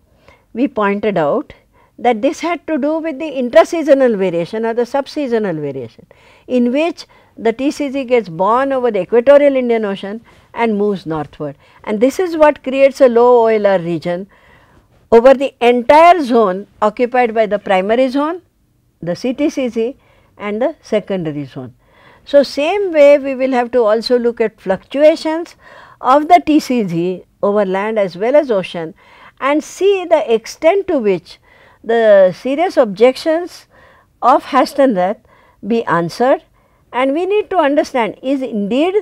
we pointed out that this had to do with the intraseasonal variation or the subseasonal variation in which the TCC gets born over the equatorial Indian Ocean and moves northward. And this is what creates a low OLR region over the entire zone occupied by the primary zone, the CTCG and the secondary zone. So, same way we will have to also look at fluctuations of the TCG over land as well as ocean and see the extent to which the serious objections of Hastenrath be answered and we need to understand is indeed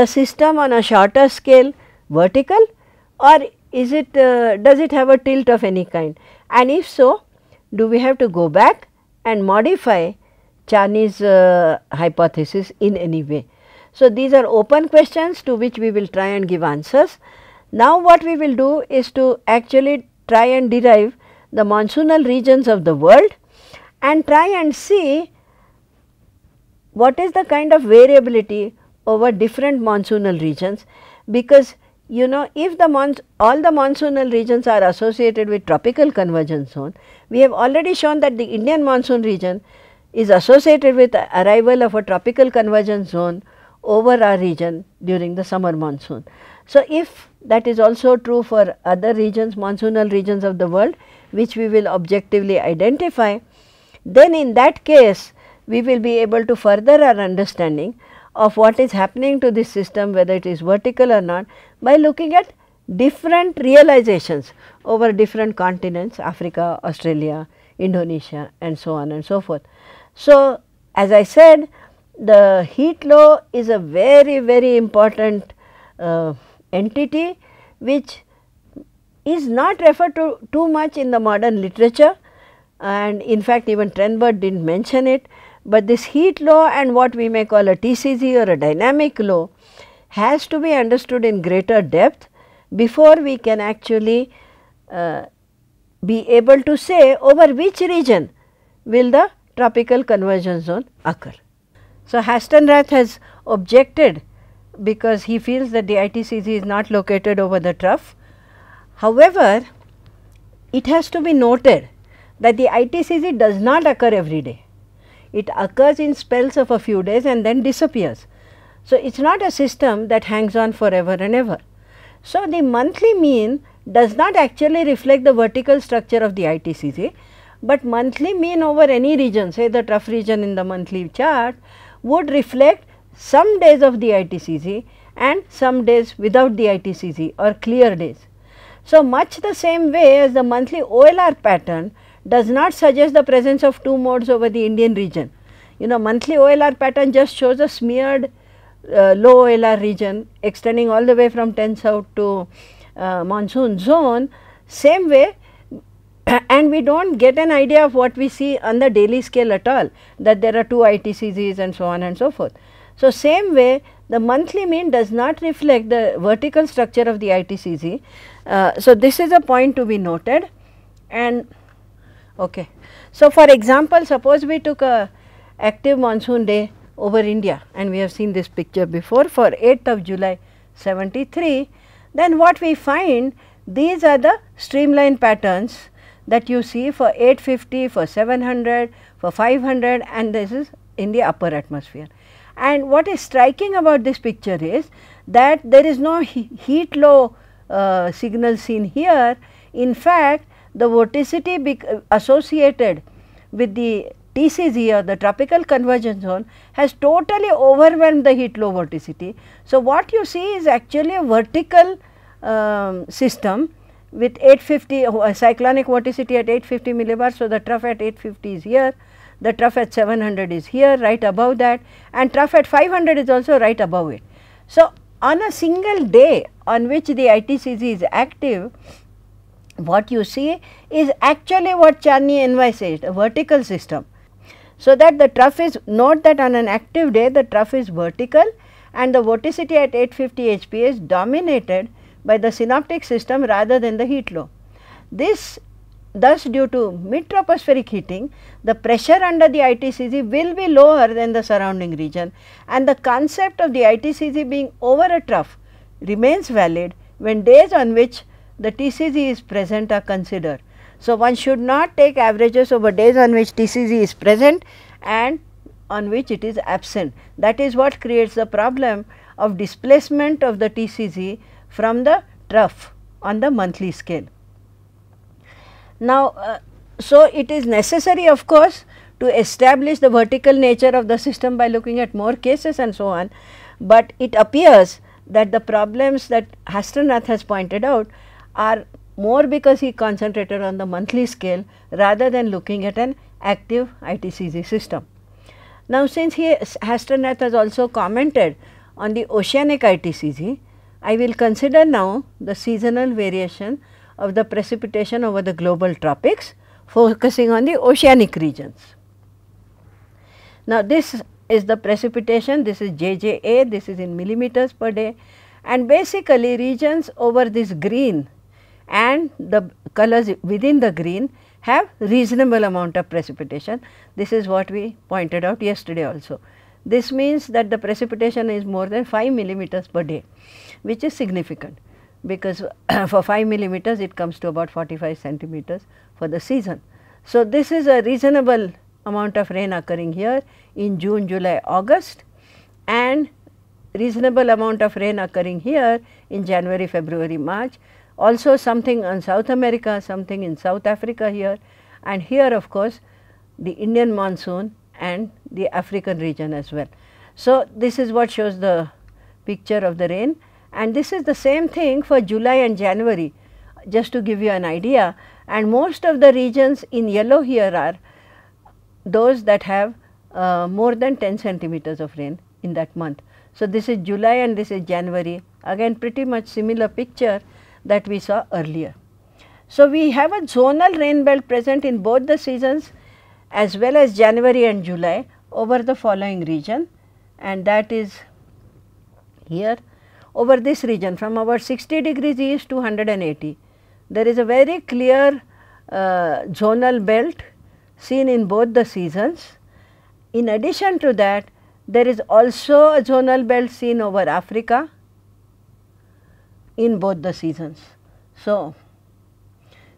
the system on a shorter scale vertical or is it uh, does it have a tilt of any kind and if so do we have to go back and modify Chinese uh, hypothesis in any way. So, these are open questions to which we will try and give answers. Now, what we will do is to actually try and derive the monsoonal regions of the world and try and see what is the kind of variability over different monsoonal regions because you know if the mons, all the monsoonal regions are associated with tropical convergence zone we have already shown that the indian monsoon region is associated with arrival of a tropical convergence zone over our region during the summer monsoon. So, if that is also true for other regions, monsoonal regions of the world, which we will objectively identify, then in that case we will be able to further our understanding of what is happening to this system whether it is vertical or not by looking at different realizations over different continents Africa, Australia, Indonesia and so on and so forth. So, as I said the heat law is a very very important uh, entity which is not referred to too much in the modern literature and in fact even Trenberg did not mention it, but this heat law and what we may call a TCG or a dynamic law has to be understood in greater depth before we can actually uh, be able to say over which region will the tropical convergence zone occur. So, Hastenrath has objected because he feels that the ITCC is not located over the trough. However, it has to be noted that the ITCC does not occur every day. It occurs in spells of a few days and then disappears. So, it is not a system that hangs on forever and ever. So, the monthly mean does not actually reflect the vertical structure of the ITCC, but monthly mean over any region, say the trough region in the monthly chart would reflect some days of the ITCC and some days without the ITCC or clear days. So, much the same way as the monthly OLR pattern does not suggest the presence of two modes over the Indian region. You know monthly OLR pattern just shows a smeared uh, low OLR region extending all the way from 10 south to uh, monsoon zone. Same way and we do not get an idea of what we see on the daily scale at all that there are two ITCGs and so on and so forth. So, same way the monthly mean does not reflect the vertical structure of the ITCG. Uh, so, this is a point to be noted and okay. So, for example, suppose we took a active monsoon day over India and we have seen this picture before for 8th of July 73, then what we find these are the streamline patterns that you see for 850, for 700, for 500 and this is in the upper atmosphere. And what is striking about this picture is that there is no he heat low uh, signal seen here. In fact, the vorticity associated with the TCZ or the tropical convergence zone has totally overwhelmed the heat low vorticity. So, what you see is actually a vertical um, system with 850 uh, cyclonic vorticity at 850 millibar. So, the trough at 850 is here, the trough at 700 is here right above that and trough at 500 is also right above it. So, on a single day on which the ITCG is active, what you see is actually what Charney envisaged a vertical system. So, that the trough is note that on an active day the trough is vertical and the vorticity at 850 hPa is dominated by the synoptic system rather than the heat low, This thus due to mid tropospheric heating the pressure under the ITCC will be lower than the surrounding region and the concept of the ITCC being over a trough remains valid when days on which the TCG is present are considered. So, one should not take averages over days on which TCG is present and on which it is absent. That is what creates the problem of displacement of the TCG from the trough on the monthly scale. Now, uh, so it is necessary of course to establish the vertical nature of the system by looking at more cases and so on, but it appears that the problems that Hasternath has pointed out are more because he concentrated on the monthly scale rather than looking at an active ITCG system. Now, since he Hasternath has also commented on the oceanic ITCG, I will consider now the seasonal variation of the precipitation over the global tropics focusing on the oceanic regions. Now, this is the precipitation, this is JJA, this is in millimeters per day and basically regions over this green and the colors within the green have reasonable amount of precipitation. This is what we pointed out yesterday also. This means that the precipitation is more than 5 millimeters per day which is significant because for 5 millimeters it comes to about 45 centimeters for the season. So, this is a reasonable amount of rain occurring here in June, July, August and reasonable amount of rain occurring here in January, February, March. Also something on South America, something in South Africa here and here of course the Indian monsoon and the African region as well. So, this is what shows the picture of the rain and this is the same thing for July and January just to give you an idea and most of the regions in yellow here are those that have uh, more than 10 centimeters of rain in that month. So, this is July and this is January again pretty much similar picture that we saw earlier. So, we have a zonal rain belt present in both the seasons as well as January and July over the following region and that is here over this region from about 60 degrees east to 180. There is a very clear uh, zonal belt seen in both the seasons. In addition to that, there is also a zonal belt seen over Africa in both the seasons. So,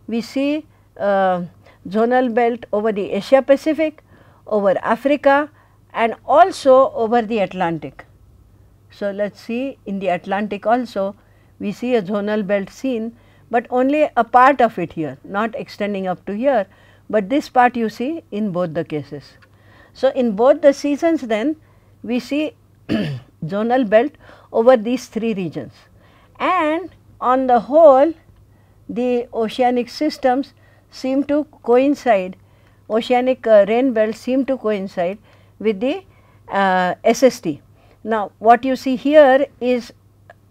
we see uh, zonal belt over the Asia Pacific, over Africa and also over the Atlantic. So, let us see in the Atlantic also we see a zonal belt seen, but only a part of it here not extending up to here, but this part you see in both the cases. So, in both the seasons then we see zonal belt over these three regions and on the whole the oceanic systems seem to coincide oceanic uh, rain belts seem to coincide with the uh, SST now, what you see here is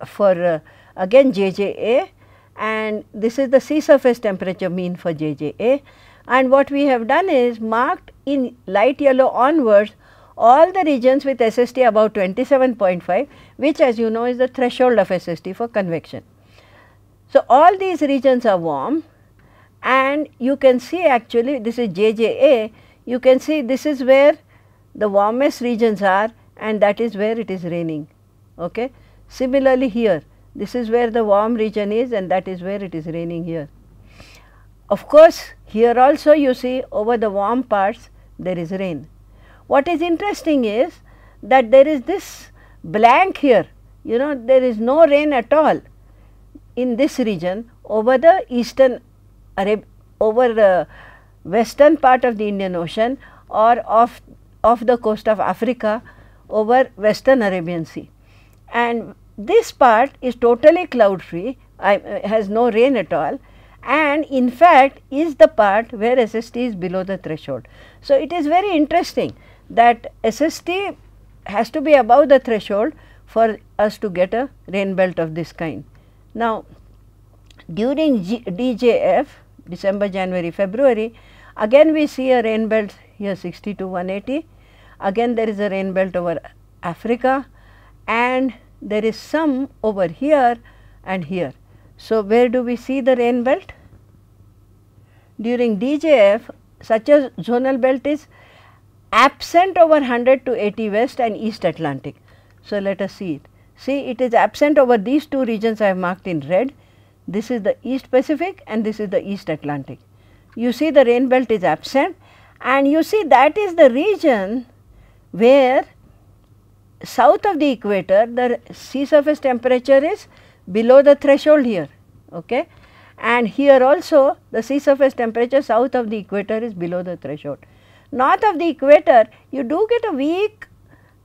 for uh, again JJA and this is the sea surface temperature mean for JJA and what we have done is marked in light yellow onwards all the regions with SST above 27.5 which as you know is the threshold of SST for convection. So, all these regions are warm and you can see actually this is JJA, you can see this is where the warmest regions are and that is where it is raining. Okay? Similarly here, this is where the warm region is and that is where it is raining here. Of course, here also you see over the warm parts there is rain. What is interesting is that there is this blank here, you know there is no rain at all in this region over the eastern Arab over the western part of the Indian Ocean or off, off the coast of Africa over western Arabian Sea. And this part is totally cloud free, I, uh, has no rain at all and in fact is the part where SST is below the threshold. So, it is very interesting that SST has to be above the threshold for us to get a rain belt of this kind. Now, during G DJF December, January, February again we see a rain belt here 60 to 180 again there is a rain belt over Africa and there is some over here and here. So, where do we see the rain belt? During DJF such a zonal belt is absent over 100 to 80 west and east Atlantic. So, let us see it. See it is absent over these two regions I have marked in red. This is the east Pacific and this is the east Atlantic. You see the rain belt is absent and you see that is the region where south of the equator the sea surface temperature is below the threshold here okay and here also the sea surface temperature south of the equator is below the threshold. North of the equator you do get a weak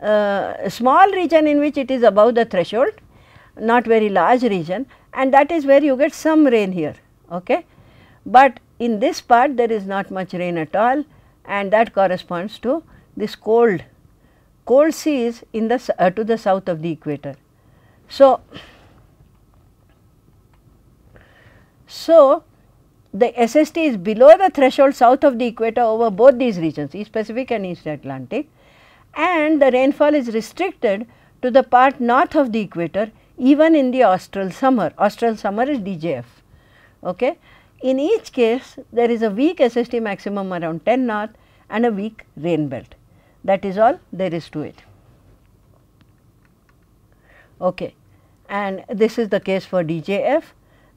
uh, small region in which it is above the threshold not very large region and that is where you get some rain here okay. But in this part there is not much rain at all and that corresponds to this cold cold sea is in the uh, to the south of the equator. So, so the SST is below the threshold south of the equator over both these regions East Pacific and East Atlantic and the rainfall is restricted to the part north of the equator even in the austral summer, austral summer is DJF. Okay. In each case there is a weak SST maximum around 10 north and a weak rain belt that is all there is to it. Okay. And this is the case for DJF.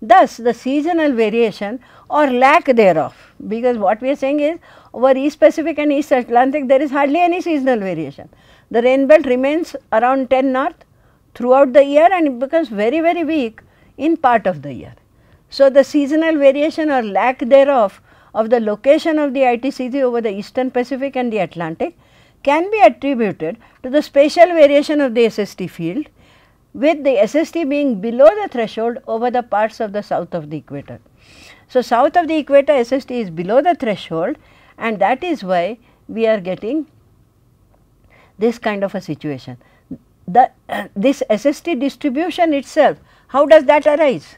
Thus, the seasonal variation or lack thereof, because what we are saying is over East Pacific and East Atlantic there is hardly any seasonal variation. The rain belt remains around 10 north throughout the year and it becomes very very weak in part of the year. So, the seasonal variation or lack thereof of the location of the ITCG over the eastern Pacific and the Atlantic can be attributed to the spatial variation of the SST field with the SST being below the threshold over the parts of the south of the equator. So, south of the equator SST is below the threshold and that is why we are getting this kind of a situation. The, uh, this SST distribution itself, how does that arise?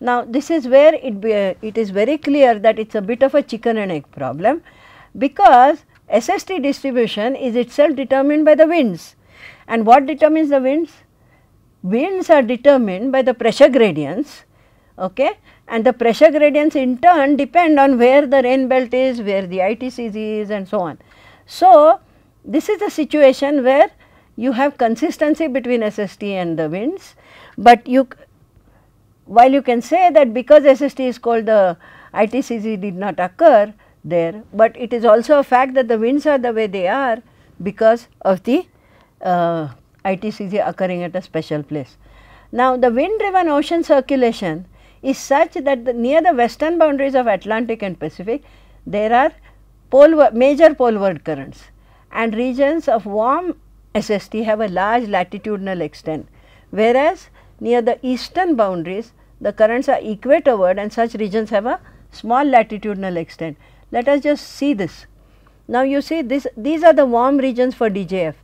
Now, this is where it, be, uh, it is very clear that it is a bit of a chicken and egg problem because SST distribution is itself determined by the winds. And what determines the winds? Winds are determined by the pressure gradients okay? and the pressure gradients in turn depend on where the rain belt is, where the ITCZ is and so on. So, this is a situation where you have consistency between SST and the winds, but you while you can say that because SST is called the ITCZ did not occur, there, but it is also a fact that the winds are the way they are because of the uh, ITCG occurring at a special place. Now, the wind driven ocean circulation is such that the, near the western boundaries of Atlantic and Pacific, there are major poleward currents and regions of warm SST have a large latitudinal extent, whereas near the eastern boundaries, the currents are equatorward and such regions have a small latitudinal extent. Let us just see this. Now you see this, these are the warm regions for DJF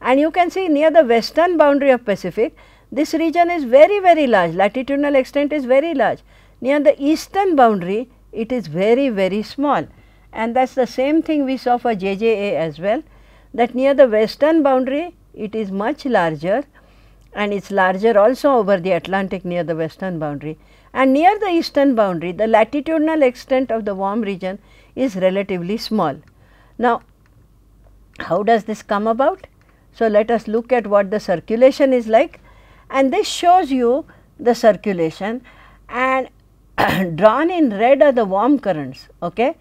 and you can see near the western boundary of Pacific, this region is very, very large, latitudinal extent is very large. Near the eastern boundary, it is very, very small and that is the same thing we saw for JJA as well, that near the western boundary, it is much larger and it is larger also over the Atlantic near the western boundary. And near the eastern boundary, the latitudinal extent of the warm region is relatively small. Now, how does this come about? So, let us look at what the circulation is like and this shows you the circulation and drawn in red are the warm currents okay?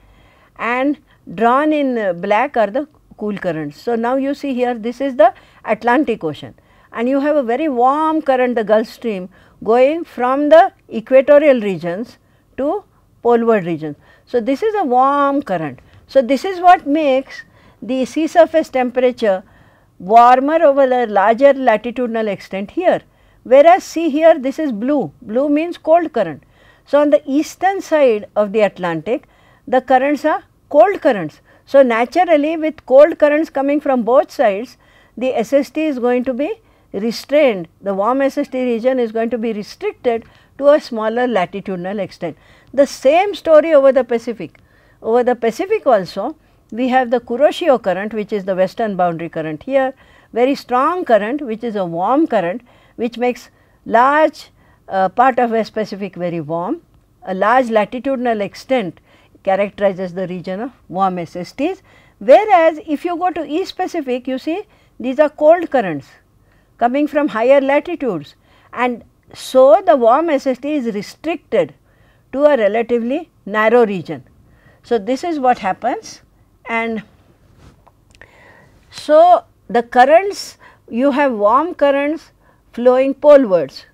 and drawn in black are the cool currents. So, now you see here this is the Atlantic Ocean and you have a very warm current the Gulf Stream going from the equatorial regions to poleward regions. So, this is a warm current. So, this is what makes the sea surface temperature warmer over a larger latitudinal extent here. Whereas, see here this is blue, blue means cold current. So, on the eastern side of the Atlantic, the currents are cold currents. So, naturally with cold currents coming from both sides, the SST is going to be restrained, the warm SST region is going to be restricted to a smaller latitudinal extent. The same story over the Pacific. Over the Pacific also, we have the Kuroshio current which is the western boundary current here, very strong current which is a warm current which makes large uh, part of West Pacific very warm. A large latitudinal extent characterizes the region of warm SSTs. Whereas, if you go to East Pacific, you see these are cold currents coming from higher latitudes and so the warm SST is restricted to a relatively narrow region. So, this is what happens and so the currents you have warm currents flowing polewards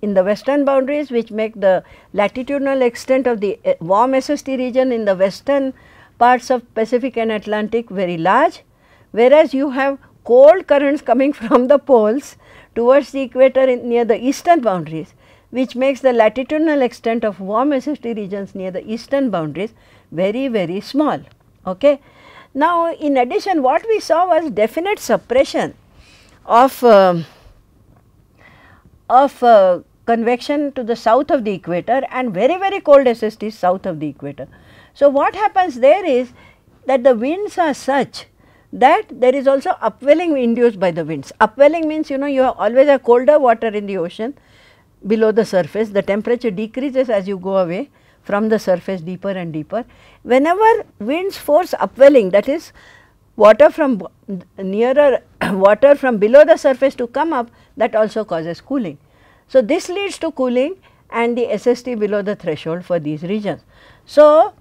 in the western boundaries which make the latitudinal extent of the eh, warm SST region in the western parts of Pacific and Atlantic very large whereas you have cold currents coming from the poles towards the equator near the eastern boundaries which makes the latitudinal extent of warm SST regions near the eastern boundaries very, very small. Okay. Now, in addition what we saw was definite suppression of, uh, of uh, convection to the south of the equator and very, very cold SST south of the equator. So, what happens there is that the winds are such that there is also upwelling induced by the winds. Upwelling means you know you have always a colder water in the ocean below the surface, the temperature decreases as you go away from the surface deeper and deeper. Whenever winds force upwelling that is water from nearer water from below the surface to come up that also causes cooling. So, this leads to cooling and the SST below the threshold for these regions. So,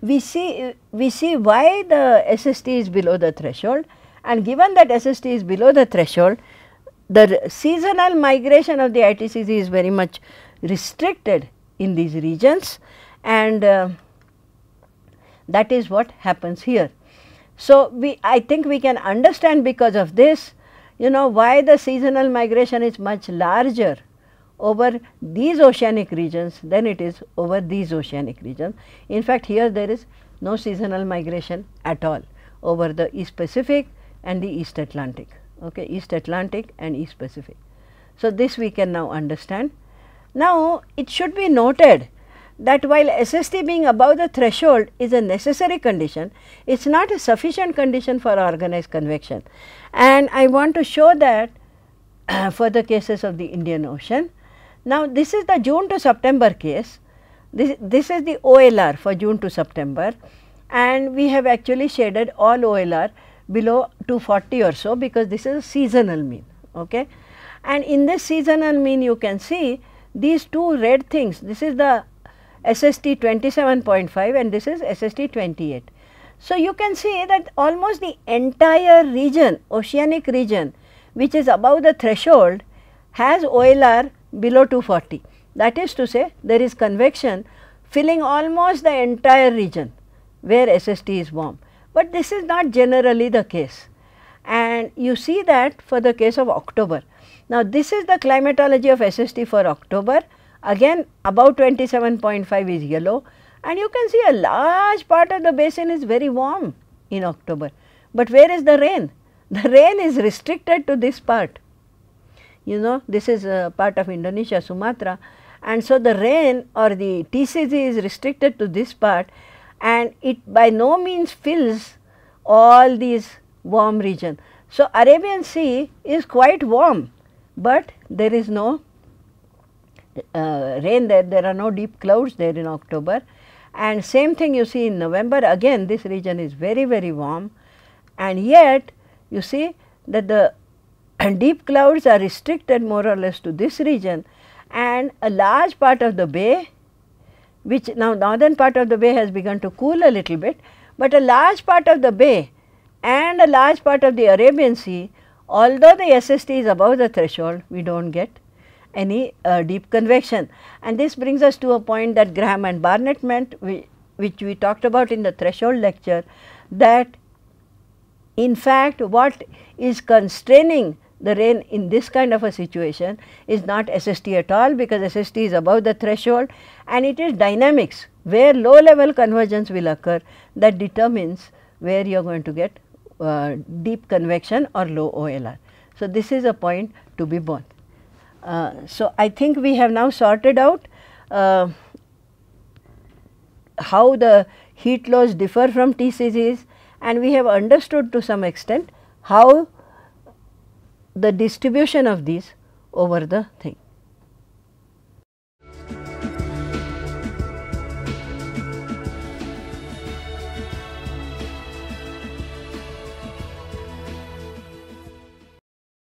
we see we see why the SST is below the threshold and given that SST is below the threshold the seasonal migration of the ITCC is very much restricted in these regions and uh, that is what happens here. So, we I think we can understand because of this you know why the seasonal migration is much larger over these oceanic regions than it is over these oceanic regions. In fact, here there is no seasonal migration at all over the East Pacific and the East Atlantic okay, East Atlantic and East Pacific. So, this we can now understand. Now, it should be noted that while SST being above the threshold is a necessary condition, it is not a sufficient condition for organized convection. And I want to show that for the cases of the Indian Ocean. Now, this is the June to September case. This, this is the OLR for June to September and we have actually shaded all OLR below 240 or so because this is a seasonal mean. Okay? And in this seasonal mean you can see these two red things this is the SST 27.5 and this is SST 28. So, you can see that almost the entire region oceanic region which is above the threshold has OLR below 240 that is to say there is convection filling almost the entire region where SST is warm. But this is not generally the case and you see that for the case of October. Now, this is the climatology of SST for October again about 27.5 is yellow and you can see a large part of the basin is very warm in October. But where is the rain? The rain is restricted to this part. You know this is a part of Indonesia, Sumatra and so the rain or the TCG is restricted to this part and it by no means fills all these warm region. So, Arabian Sea is quite warm, but there is no uh, rain there, there are no deep clouds there in October. And same thing you see in November, again this region is very, very warm and yet you see that the deep clouds are restricted more or less to this region and a large part of the bay which now northern part of the bay has begun to cool a little bit, but a large part of the bay and a large part of the Arabian Sea, although the SST is above the threshold, we do not get any uh, deep convection. And this brings us to a point that Graham and Barnett meant, we, which we talked about in the threshold lecture, that in fact what is constraining the rain in this kind of a situation is not SST at all because SST is above the threshold and it is dynamics where low level convergence will occur that determines where you are going to get uh, deep convection or low OLR. So, this is a point to be borne. Uh, so, I think we have now sorted out uh, how the heat laws differ from TCGs and we have understood to some extent how the distribution of these over the thing.